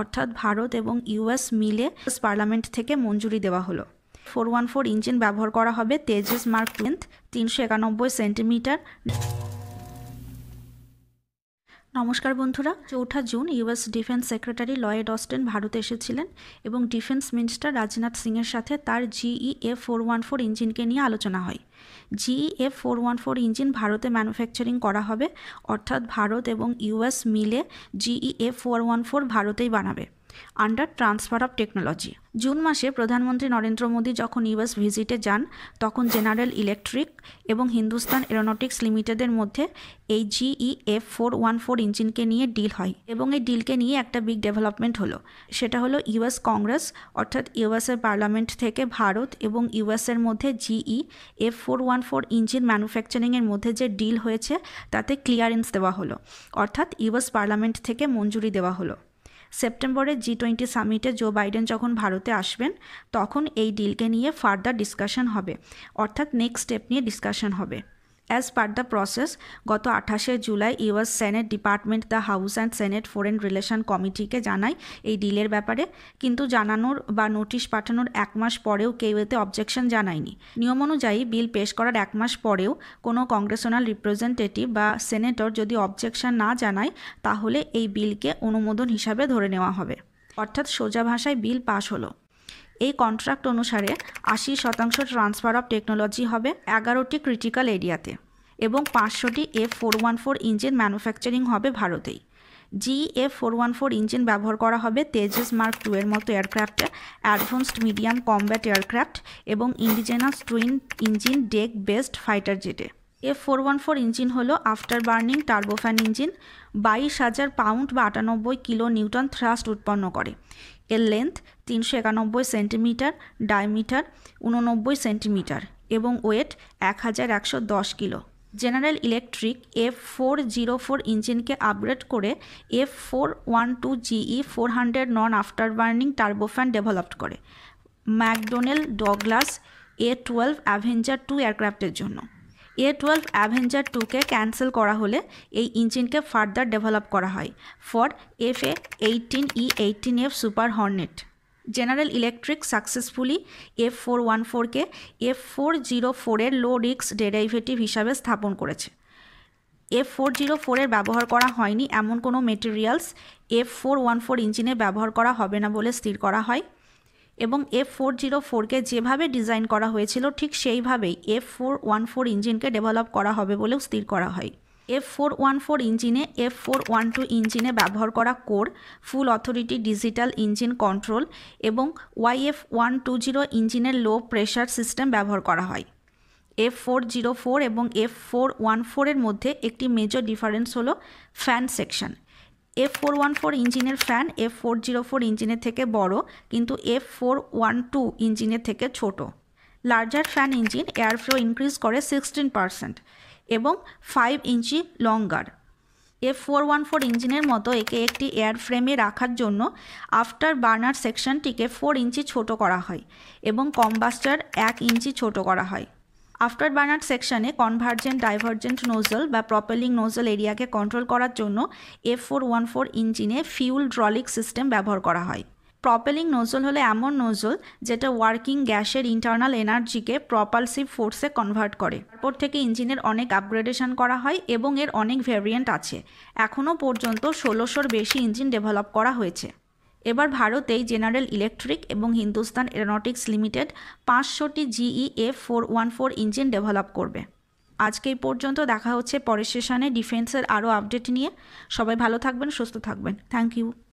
অর্থাৎ ভারত এবং ইউএস মিলে পার্লামেন্ট থেকে মঞ্জুরি দেওয়া হলো ফোর ওয়ান ফোর ইঞ্জিন ব্যবহার করা হবে তেজেস মার্ক টেন্থ তিনশো একানব্বই সেন্টিমিটার নমস্কার বন্ধুরা চৌঠা June US defence secretary Lloyd Austin ভারতে এসেছিলেন এবং ডিফেন্স মিনিস্টার রাজনাথ সিংয়ের সাথে তার GE F four one four ইঞ্জিনকে নিয়ে আলোচনা হয় GE F four one four engine ভারতে ম্যানুফ্যাকচারিং করা হবে অর্থাৎ ভারত এবং ইউএস মিলে GE F four one four ভারতেই বানাবে under transfer of technology June মাসে প্রধানমন্ত্রী নরেন্দ্র মোদী যখন ইউএস ভিজিটে যান তখন জেনারেল ইলেকট্রিক এবং হিন্দুস্তান এরোনটিক্স লিমিটেডের মধ্যে এই GE F four one four ইঞ্জিনকে নিয়ে ডিল হয় এবং এই ডিলকে নিয়ে একটা বিগ ডেভেলপমেন্ট হলো সেটা হলো ইউএস কংগ্রেস অর্থাৎ ইউএসের পার্লামেন্ট থেকে ভারত এবং ইউএসের মধ্যে GE F four one four engine ম্যানুফ্যাকচারিংয়ের মধ্যে যে ডিল হয়েছে তাতে ক্লিয়ারেন্স দেওয়া হলো অর্থাৎ ইউএস পার্লামেন্ট থেকে মঞ্জুরি দেওয়া হলো সেপ্টেম্বরে জি টোয়েন্টি সামিটে জো বাইডেন যখন ভারতে আসবেন তখন এই ডিলকে নিয়ে ফার্দার ডিসকাশন হবে অর্থাৎ নেক্সট স্টেপ নিয়ে ডিসকাশন হবে অ্যাজ পার দ্য প্রসেস গত আঠাশে July US senate department the house and senate foreign relation কমিটিকে জানায় এই ডিলের ব্যাপারে কিন্তু জানানোর বা নোটিশ পাঠানোর এক মাস পরেও কেউ এতে অবজেকশন জানায়নি নিয়ম অনুযায়ী বিল পেশ করার এক মাস পরেও কোনো কংগ্রেসনাল রিপ্রেজেন্টেটিভ বা সেনেটর যদি অবজেকশন না জানায় তাহলে এই বিলকে অনুমোদন হিসাবে ধরে নেওয়া হবে অর্থাৎ সোজা ভাষায় বিল পাশ হলো এই কন্ট্রাক্ট অনুসারে আশি শতাংশ ট্রান্সফার অফ টেকনোলজি হবে এগারোটি ক্রিটিক্যাল এরিয়াতে এবং পাঁচশোটি F four one four engine manufacturing হবে ভারতেই G F four one four engine ব্যবহার করা হবে তেজস মার্ক টু এর মতো এয়ারক্রাফ্টে অ্যাডভান্সড মিডিয়াম কমব্যাট এয়ারক্রাফট এবং indigenous twin engine deck based fighter জেটে F four one four engine হলো আফটার বার্নিং টার্বোফ্যান ইঞ্জিন বাইশ হাজার পাউন্ড বা আটানব্বই কিলো নিউটন থ্রাস্ট উৎপন্ন করে এর লেন্থ তিনশো একানব্বই সেন্টিমিটার ডায়মিটার উননব্বই সেন্টিমিটার এবং ওয়েট এক হাজার একশো দশ kilo General Electric F four zero four ইঞ্জিনকে আপগ্রেড করে F four one two GE four hundred non afterburning turbofan develop করে McDonnell Douglas A twelve Avenger two এয়ারক্রাফ্টের জন্য এ টুয়েলভ অ্যাভেঞ্জার টুকে ক্যান্সেল করা হলে এই ইঞ্জিনকে ফার্দার ডেভেলপ করা হয় for F A eighteen E eighteen F Super Hornet General Electric successfully F four one ফোরকে এফ ফোর জিরো ফোরের লো রিক্স ডেরাইভেটিভ হিসাবে স্থাপন করেছে এফ ফোর জিরো ফোরের ব্যবহার করা হয়নি এমন কোনো materials F four one four ইঞ্জিনে ব্যবহার করা হবে না বলে স্থির করা হয় এবং এফ ফোর জিরো ফোরকে যেভাবে ডিজাইন করা হয়েছিল ঠিক সেইভাবেই এফ ফোর ওয়ান ফোর ইঞ্জিনকে ডেভেলপ করা হবে বলেও স্থির করা হয় এফ ফোর ওয়ান ফোর ইঞ্জিনে এফ ফোর ওয়ান টু ইঞ্জিনে ব্যবহার করা core full authority digital engine control এবং ওয়াইএফ ওয়ান টু জিরো ইঞ্জিনের লো প্রেশার সিস্টেম ব্যবহার করা হয় এফ ফোর জিরো ফোর এবং এফ ফোর ওয়ান ফোরের মধ্যে একটি মেজর ডিফারেন্স হলো fan section F four one four ইঞ্জিনের fan F four zero four ইঞ্জিনের থেকে বড় কিন্তু এফ ফোর ওয়ান টু ইঞ্জিনের থেকে ছোট larger fan engine air flow increase করে সিক্সটিন পারসেন্ট এবং five inch longer F four one four ইঞ্জিনের মতো একে একটি এয়ার ফ্রেমে রাখার জন্য আফটার বার্নার সেকশনটিকে ফোর ইঞ্চি ছোট করা হয় এবং কম্বাস্টার এক ইঞ্চি ছোট করা হয় আফটার বার্নার সেকশানে কনভার্জেন্ট ডাইভার্জেন্ট নোজল বা প্রপেলিং নোজল এরিয়াকে কন্ট্রোল করার জন্য এফ ফোর ওয়ান ফোর ইঞ্জিনে ফিউল ড্রলিক সিস্টেম ব্যবহার করা হয় প্রপেলিং নোজল হলো এমন নোজল যেটা ওয়ার্কিং গ্যাসের ইন্টারনাল এনার্জিকে প্রপালসিভ ফোর্সে কনভার্ট করে তারপর থেকে ইঞ্জিনের অনেক আপগ্রেডেশন করা হয় এবং এর অনেক ভ্যারিয়েন্ট আছে এখনও পর্যন্ত ষোলোশোর বেশি ইঞ্জিন ডেভেলপ করা হয়েছে এবার ভারতেই জেনারেল ইলেকট্রিক এবং হিন্দুস্তান এরোনটিক্স লিমিটেড পাঁচশোটি GE F four one four engine develop করবে আজকে এই পর্যন্ত দেখা হচ্ছে পরের সেশনে ডিফেন্সের আরও আপডেট নিয়ে সবাই ভালো থাকবেন সুস্থ থাকবেন থ্যাংক ইউ